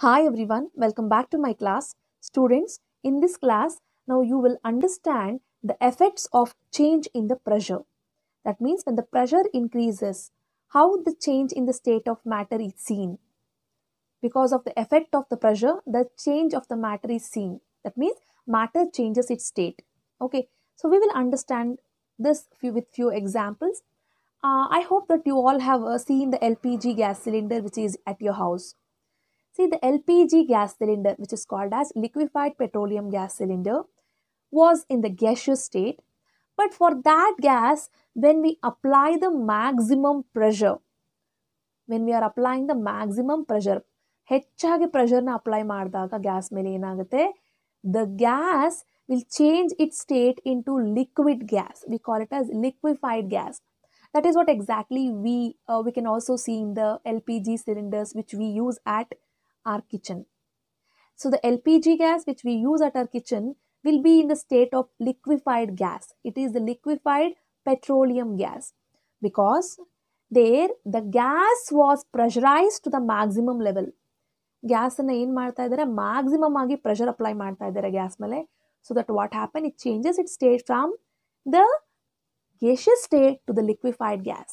Hi everyone, welcome back to my class. Students, in this class, now you will understand the effects of change in the pressure. That means when the pressure increases, how the change in the state of matter is seen. Because of the effect of the pressure, the change of the matter is seen. That means matter changes its state. Okay, so we will understand this few, with few examples. Uh, I hope that you all have uh, seen the LPG gas cylinder which is at your house See the LPG gas cylinder, which is called as liquefied petroleum gas cylinder, was in the gaseous state. But for that gas, when we apply the maximum pressure, when we are applying the maximum pressure, ಹೆಚ್ಚಾಗಿ ಪ್ರೆಷರ್ನ apply ಮಾಡಿದಾಗ gas ಮೇಲೆ ಏನಾಗುತ್ತೆ the gas will change its state into liquid gas. We call it as liquefied gas. That is what exactly we uh, we can also see in the LPG cylinders which we use at our kitchen. So, the LPG gas which we use at our kitchen will be in the state of liquefied gas. It is the liquefied petroleum gas because there the gas was pressurized to the maximum level. Gas ಏನು ಮಾಡ್ತಾ ಇದ್ದಾರೆ maximum pressure pressure apply ಮಾಡ್ತಾ ಇದ್ದಾರೆ gas ಮೇಲೆ So that what happen It changes its state from the gaseous state to the liquefied gas.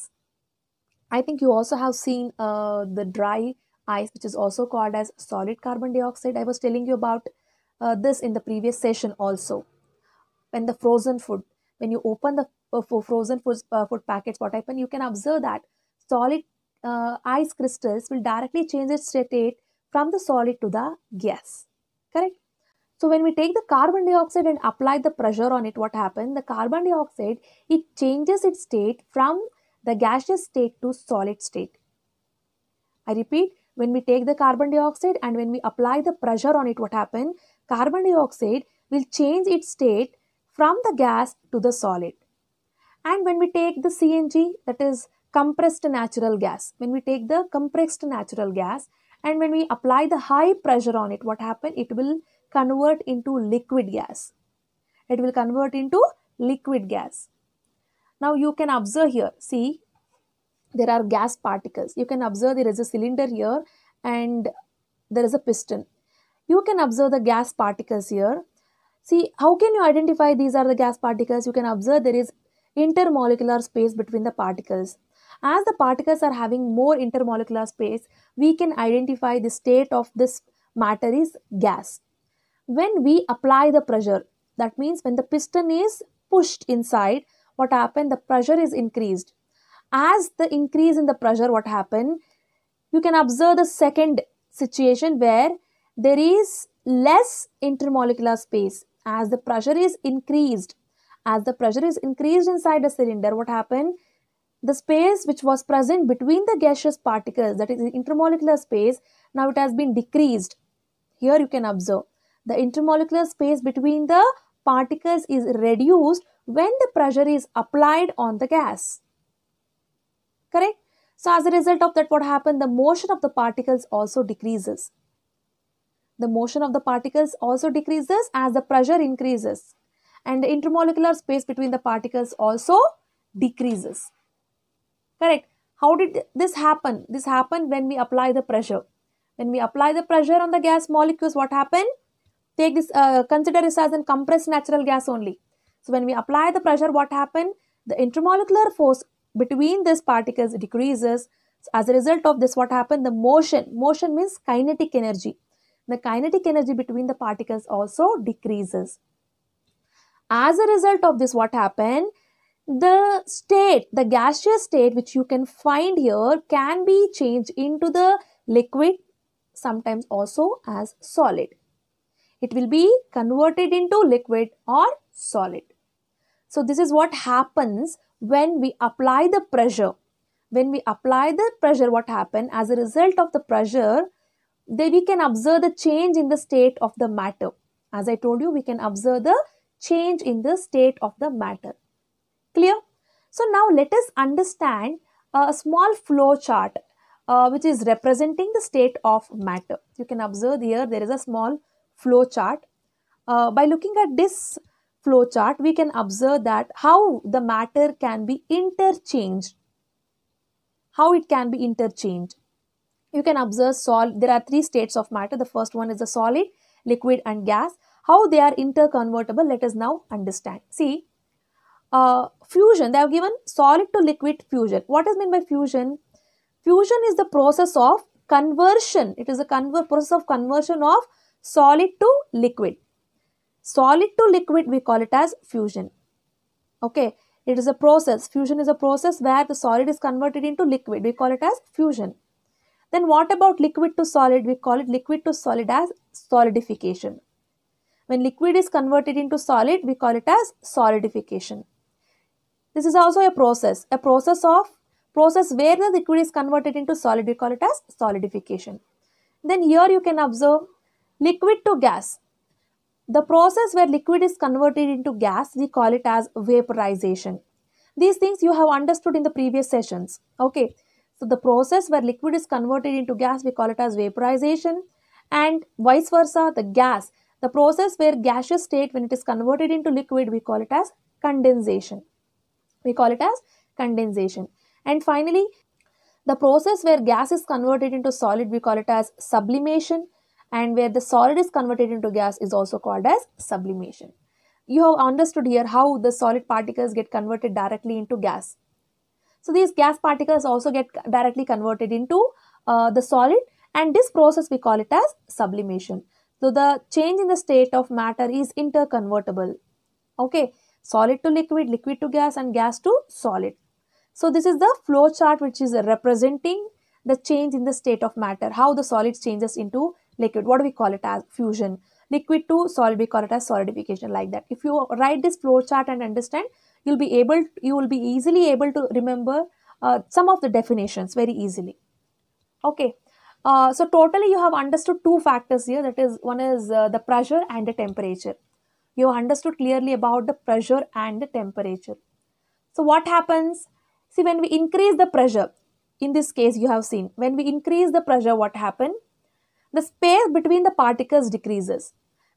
I think you also have seen uh, the dry ice, which is also called as solid carbon dioxide. I was telling you about uh, this in the previous session also. When the frozen food, when you open the uh, frozen food, uh, food packets, what happens? You can observe that solid uh, ice crystals will directly change its state from the solid to the gas. Correct? So when we take the carbon dioxide and apply the pressure on it, what happens? The carbon dioxide, it changes its state from the gaseous state to solid state. I repeat, when we take the carbon dioxide and when we apply the pressure on it what happen carbon dioxide will change its state from the gas to the solid and when we take the cng that is compressed natural gas when we take the compressed natural gas and when we apply the high pressure on it what happen it will convert into liquid gas it will convert into liquid gas now you can observe here see there are gas particles. You can observe there is a cylinder here and there is a piston. You can observe the gas particles here. See, how can you identify these are the gas particles? You can observe there is intermolecular space between the particles. As the particles are having more intermolecular space, we can identify the state of this matter is gas. When we apply the pressure, that means when the piston is pushed inside, what happens? The pressure is increased as the increase in the pressure what happened you can observe the second situation where there is less intermolecular space as the pressure is increased as the pressure is increased inside the cylinder what happened the space which was present between the gaseous particles that is the intermolecular space now it has been decreased here you can observe the intermolecular space between the particles is reduced when the pressure is applied on the gas correct so as a result of that what happened the motion of the particles also decreases the motion of the particles also decreases as the pressure increases and the intermolecular space between the particles also decreases correct how did this happen this happened when we apply the pressure when we apply the pressure on the gas molecules what happened take this uh, consider this as a compressed natural gas only so when we apply the pressure what happened the intermolecular force between these particles decreases so as a result of this what happened the motion motion means kinetic energy the kinetic energy between the particles also decreases as a result of this what happened the state the gaseous state which you can find here can be changed into the liquid sometimes also as solid it will be converted into liquid or solid so this is what happens when we apply the pressure when we apply the pressure what happen as a result of the pressure then we can observe the change in the state of the matter as i told you we can observe the change in the state of the matter clear so now let us understand a small flow chart uh, which is representing the state of matter you can observe here there is a small flow chart uh, by looking at this flowchart, we can observe that how the matter can be interchanged. How it can be interchanged. You can observe solid. There are three states of matter. The first one is the solid, liquid, and gas. How they are interconvertible, let us now understand. See, uh, fusion, they have given solid to liquid fusion. What is meant by fusion? Fusion is the process of conversion. It is a conver process of conversion of solid to liquid solid to liquid we call it as fusion okay it is a process fusion is a process where the solid is converted into liquid we call it as fusion then what about liquid to solid we call it liquid to solid as solidification when liquid is converted into solid we call it as solidification this is also a process a process of process where the liquid is converted into solid we call it as solidification then here you can observe liquid to gas the process where liquid is converted into gas, we call it as vaporization. These things you have understood in the previous sessions. Okay. So, the process where liquid is converted into gas, we call it as vaporization. And vice versa, the gas, the process where gaseous state, when it is converted into liquid, we call it as condensation. We call it as condensation. And finally, the process where gas is converted into solid, we call it as sublimation and where the solid is converted into gas is also called as sublimation. You have understood here how the solid particles get converted directly into gas. So these gas particles also get directly converted into uh, the solid and this process we call it as sublimation. So the change in the state of matter is interconvertible. Okay, solid to liquid, liquid to gas and gas to solid. So this is the flow chart which is representing the change in the state of matter, how the solid changes into liquid what do we call it as fusion liquid to solid we call it as solidification like that if you write this flow chart and understand you'll be able you will be easily able to remember uh, some of the definitions very easily okay uh, so totally you have understood two factors here that is one is uh, the pressure and the temperature you have understood clearly about the pressure and the temperature so what happens see when we increase the pressure in this case you have seen when we increase the pressure what happened? the space between the particles decreases.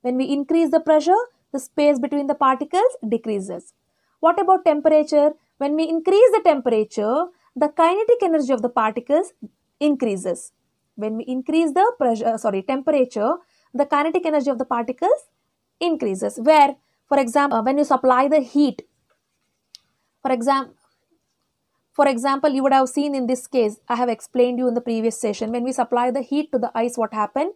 When we increase the pressure, the space between the particles decreases. What about temperature? When we increase the temperature, the kinetic energy of the particles increases. When we increase the pressure, uh, sorry, temperature, the kinetic energy of the particles increases. Where, for example, uh, when you supply the heat, for example, for example, you would have seen in this case, I have explained you in the previous session, when we supply the heat to the ice, what happened?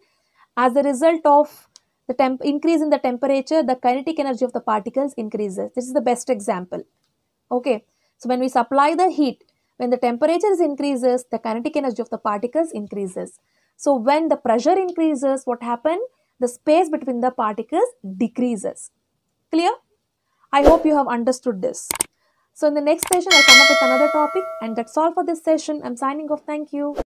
As a result of the temp increase in the temperature, the kinetic energy of the particles increases. This is the best example. Okay, so when we supply the heat, when the temperature increases, the kinetic energy of the particles increases. So when the pressure increases, what happened? The space between the particles decreases. Clear? I hope you have understood this. So in the next session, I'll come up with another topic and that's all for this session. I'm signing off. Thank you.